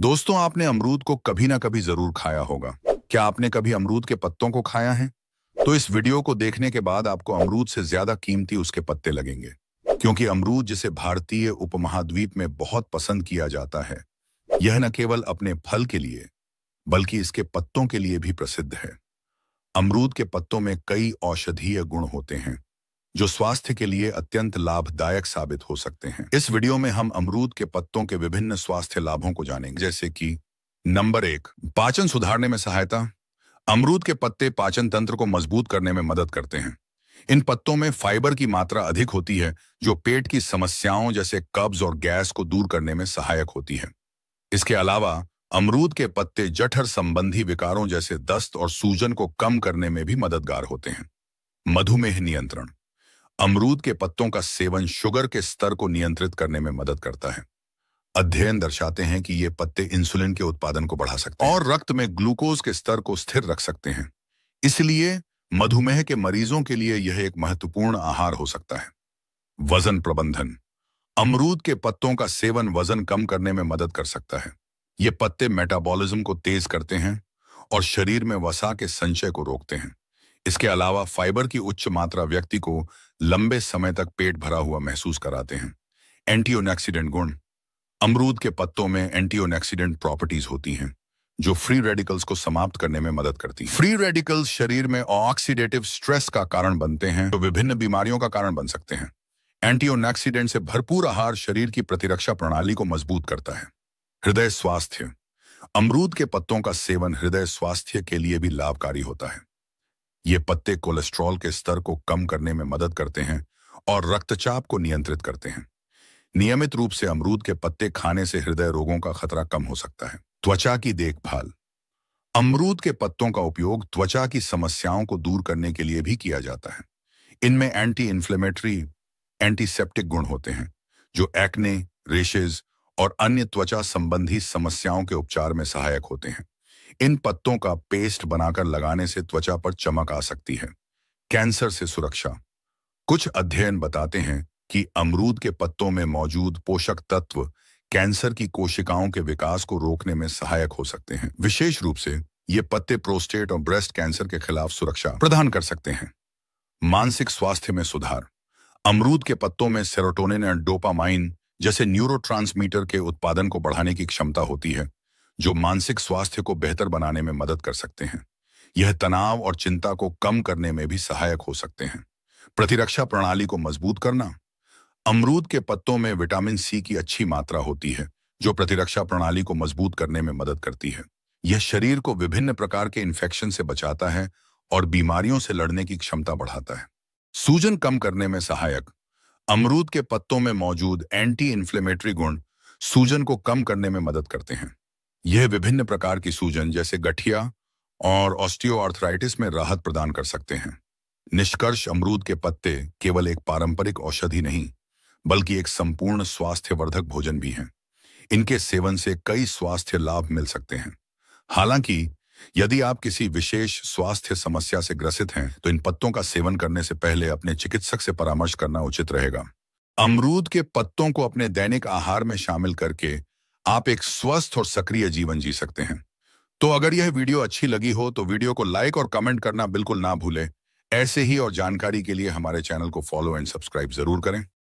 दोस्तों आपने अमरूद को कभी ना कभी जरूर खाया होगा क्या आपने कभी अमरूद के पत्तों को खाया है तो इस वीडियो को देखने के बाद आपको अमरूद से ज्यादा कीमती उसके पत्ते लगेंगे क्योंकि अमरूद जिसे भारतीय उपमहाद्वीप में बहुत पसंद किया जाता है यह न केवल अपने फल के लिए बल्कि इसके पत्तों के लिए भी प्रसिद्ध है अमरूद के पत्तों में कई औषधीय गुण होते हैं जो स्वास्थ्य के लिए अत्यंत लाभदायक साबित हो सकते हैं इस वीडियो में हम अमरूद के पत्तों के विभिन्न स्वास्थ्य लाभों को जानेंगे जैसे कि नंबर एक पाचन सुधारने में सहायता अमरूद के पत्ते पाचन तंत्र को मजबूत करने में मदद करते हैं इन पत्तों में फाइबर की मात्रा अधिक होती है जो पेट की समस्याओं जैसे कब्ज और गैस को दूर करने में सहायक होती है इसके अलावा अमरूद के पत्ते जठर संबंधी विकारों जैसे दस्त और सूजन को कम करने में भी मददगार होते हैं मधुमेह नियंत्रण अमरूद के पत्तों का सेवन शुगर के स्तर को नियंत्रित करने में मदद करता है अध्ययन दर्शाते हैं कि ये पत्ते इंसुलिन के उत्पादन को बढ़ा सकते हैं और रक्त में ग्लूकोज के स्तर को स्थिर रख सकते हैं इसलिए मधुमेह के मरीजों के लिए यह एक महत्वपूर्ण आहार हो सकता है वजन प्रबंधन अमरूद के पत्तों का सेवन वजन कम करने में मदद कर सकता है ये पत्ते मेटाबॉलिज्म को तेज करते हैं और शरीर में वसा के संचय को रोकते हैं इसके अलावा फाइबर की उच्च मात्रा व्यक्ति को लंबे समय तक पेट भरा हुआ महसूस कराते हैं एंटीओनेक्सीडेंट गुण अमरूद के पत्तों में एंटीओनेक्सीडेंट प्रॉपर्टीज होती हैं जो फ्री रेडिकल्स को समाप्त करने में मदद करती है फ्री रेडिकल्स शरीर में ऑक्सीडेटिव स्ट्रेस का कारण बनते हैं जो तो विभिन्न बीमारियों का कारण बन सकते हैं एंटीओनेक्सीडेंट से भरपूर आहार शरीर की प्रतिरक्षा प्रणाली को मजबूत करता है हृदय स्वास्थ्य अमरूद के पत्तों का सेवन हृदय स्वास्थ्य के लिए भी लाभकारी होता है ये पत्ते कोलेस्ट्रॉल के स्तर को कम करने में मदद करते हैं और रक्तचाप को नियंत्रित करते हैं नियमित रूप से अमरूद के पत्ते खाने से हृदय रोगों का खतरा कम हो सकता है त्वचा की देखभाल अमरूद के पत्तों का उपयोग त्वचा की समस्याओं को दूर करने के लिए भी किया जाता है इनमें एंटी इन्फ्लेमेटरी एंटीसेप्टिक गुण होते हैं जो एक्ने रेशेज और अन्य त्वचा संबंधी समस्याओं के उपचार में सहायक होते हैं इन पत्तों का पेस्ट बनाकर लगाने से त्वचा पर चमक आ सकती है कैंसर से सुरक्षा कुछ अध्ययन बताते हैं कि अमरूद के पत्तों में मौजूद पोषक तत्व कैंसर की कोशिकाओं के विकास को रोकने में सहायक हो सकते हैं विशेष रूप से ये पत्ते प्रोस्टेट और ब्रेस्ट कैंसर के खिलाफ सुरक्षा प्रदान कर सकते हैं मानसिक स्वास्थ्य में सुधार अमरूद के पत्तों में सेरोटोनिन और डोपामाइन जैसे न्यूरोट्रांसमीटर के उत्पादन को बढ़ाने की क्षमता होती है जो मानसिक स्वास्थ्य को बेहतर बनाने में मदद कर सकते हैं यह तनाव और चिंता को कम करने में भी सहायक हो सकते हैं प्रतिरक्षा प्रणाली को मजबूत करना अमरूद के पत्तों में विटामिन सी की अच्छी मात्रा होती है जो प्रतिरक्षा प्रणाली को मजबूत करने में मदद करती है यह शरीर को विभिन्न प्रकार के इन्फेक्शन से बचाता है और बीमारियों से लड़ने की क्षमता बढ़ाता है सूजन कम करने में सहायक अमरूद के पत्तों में मौजूद एंटी इन्फ्लेमेटरी गुण सूजन को कम करने में मदद करते हैं यह विभिन्न प्रकार की सूजन जैसे गठिया और ऑस्टियोआर्थराइटिस में राहत प्रदान कर सकते हैं निष्कर्ष अमरूद के पत्ते केवल एक पारंपरिक औषधि नहीं बल्कि एक संपूर्ण स्वास्थ्यवर्धक भोजन भी हैं इनके सेवन से कई स्वास्थ्य लाभ मिल सकते हैं हालांकि यदि आप किसी विशेष स्वास्थ्य समस्या से ग्रसित हैं तो इन पत्तों का सेवन करने से पहले अपने चिकित्सक से परामर्श करना उचित रहेगा अमरूद के पत्तों को अपने दैनिक आहार में शामिल करके आप एक स्वस्थ और सक्रिय जीवन जी सकते हैं तो अगर यह वीडियो अच्छी लगी हो तो वीडियो को लाइक और कमेंट करना बिल्कुल ना भूलें ऐसे ही और जानकारी के लिए हमारे चैनल को फॉलो एंड सब्सक्राइब जरूर करें